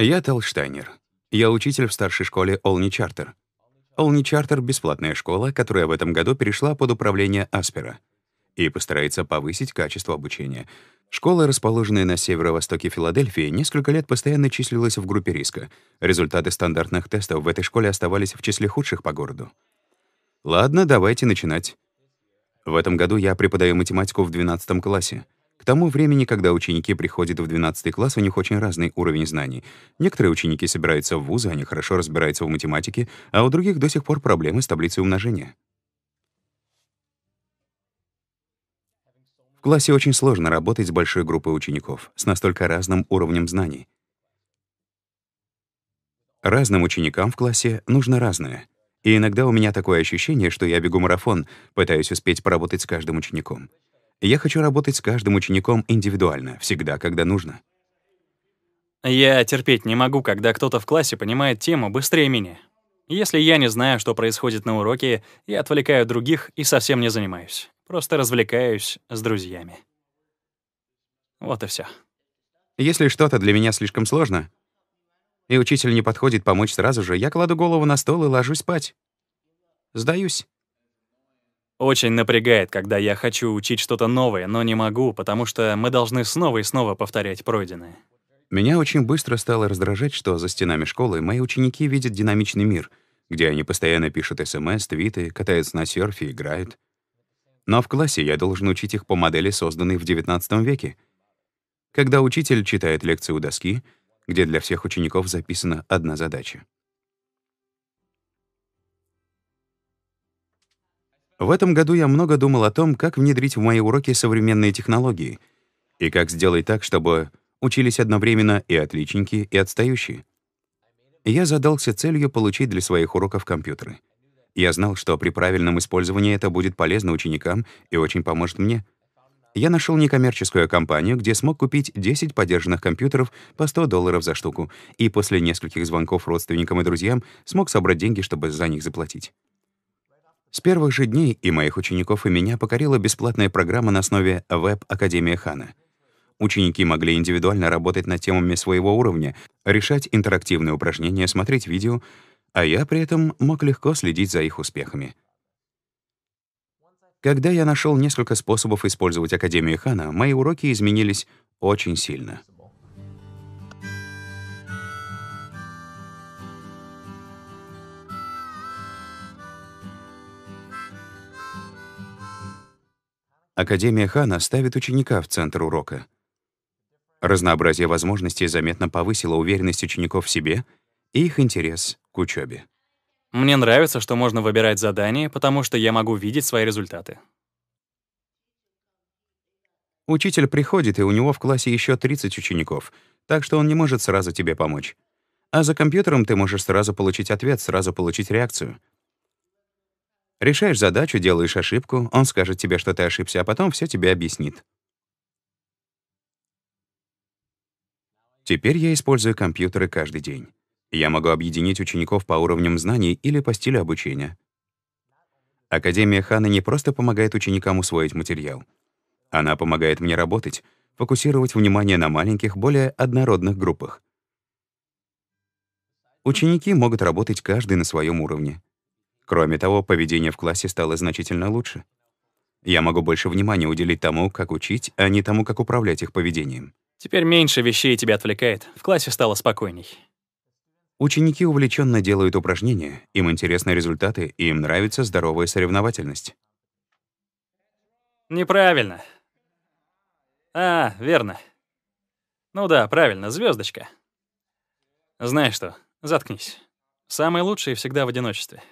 Я Тел Я учитель в старшей школе Олни Чартер. Олни Чартер — бесплатная школа, которая в этом году перешла под управление Аспера и постарается повысить качество обучения. Школа, расположенная на северо-востоке Филадельфии, несколько лет постоянно числилась в группе риска. Результаты стандартных тестов в этой школе оставались в числе худших по городу. Ладно, давайте начинать. В этом году я преподаю математику в 12 классе тому времени, когда ученики приходят в 12 класс, у них очень разный уровень знаний. Некоторые ученики собираются в вузы, они хорошо разбираются в математике, а у других до сих пор проблемы с таблицей умножения. В классе очень сложно работать с большой группой учеников, с настолько разным уровнем знаний. Разным ученикам в классе нужно разное. И иногда у меня такое ощущение, что я бегу марафон, пытаюсь успеть поработать с каждым учеником. Я хочу работать с каждым учеником индивидуально, всегда, когда нужно. Я терпеть не могу, когда кто-то в классе понимает тему быстрее меня. Если я не знаю, что происходит на уроке, я отвлекаю других и совсем не занимаюсь. Просто развлекаюсь с друзьями. Вот и все. Если что-то для меня слишком сложно, и учитель не подходит помочь сразу же, я кладу голову на стол и ложусь спать. Сдаюсь. Очень напрягает, когда я хочу учить что-то новое, но не могу, потому что мы должны снова и снова повторять пройденное. Меня очень быстро стало раздражать, что за стенами школы мои ученики видят динамичный мир, где они постоянно пишут СМС, твиты, катаются на серфе, играют. Но в классе я должен учить их по модели, созданной в XIX веке. Когда учитель читает лекцию у доски, где для всех учеников записана одна задача. В этом году я много думал о том, как внедрить в мои уроки современные технологии и как сделать так, чтобы учились одновременно и отличники, и отстающие. Я задался целью получить для своих уроков компьютеры. Я знал, что при правильном использовании это будет полезно ученикам и очень поможет мне. Я нашел некоммерческую компанию, где смог купить 10 подержанных компьютеров по 100 долларов за штуку, и после нескольких звонков родственникам и друзьям смог собрать деньги, чтобы за них заплатить. С первых же дней и моих учеников, и меня покорила бесплатная программа на основе веб-академия Хана. Ученики могли индивидуально работать над темами своего уровня, решать интерактивные упражнения, смотреть видео, а я при этом мог легко следить за их успехами. Когда я нашел несколько способов использовать Академию Хана, мои уроки изменились очень сильно. Академия Хана ставит ученика в центр урока. Разнообразие возможностей заметно повысило уверенность учеников в себе и их интерес к учебе. Мне нравится, что можно выбирать задания, потому что я могу видеть свои результаты. Учитель приходит, и у него в классе еще 30 учеников, так что он не может сразу тебе помочь. А за компьютером ты можешь сразу получить ответ, сразу получить реакцию — Решаешь задачу, делаешь ошибку, он скажет тебе, что ты ошибся, а потом все тебе объяснит. Теперь я использую компьютеры каждый день. Я могу объединить учеников по уровням знаний или по стилю обучения. Академия Хана не просто помогает ученикам усвоить материал. Она помогает мне работать, фокусировать внимание на маленьких, более однородных группах. Ученики могут работать каждый на своем уровне. Кроме того, поведение в классе стало значительно лучше. Я могу больше внимания уделить тому, как учить, а не тому, как управлять их поведением. Теперь меньше вещей тебя отвлекает. В классе стало спокойней. Ученики увлеченно делают упражнения, им интересны результаты, и им нравится здоровая соревновательность. Неправильно. А, верно. Ну да, правильно, звездочка. Знаешь что, заткнись. Самый лучший всегда в одиночестве.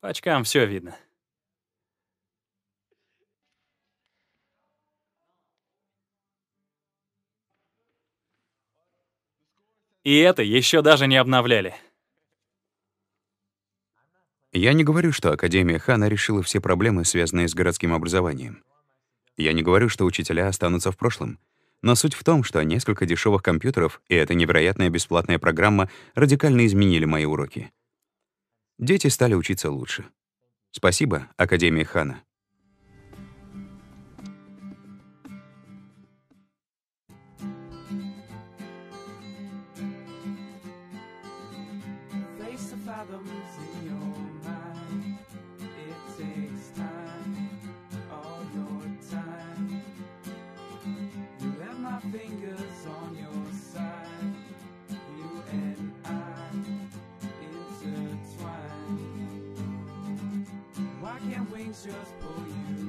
По очкам все видно. И это еще даже не обновляли. Я не говорю, что Академия Хана решила все проблемы, связанные с городским образованием. Я не говорю, что учителя останутся в прошлом. Но суть в том, что несколько дешевых компьютеров и эта невероятная бесплатная программа радикально изменили мои уроки. Дети стали учиться лучше. Спасибо, Академия Хана. fathoms in your Just for you.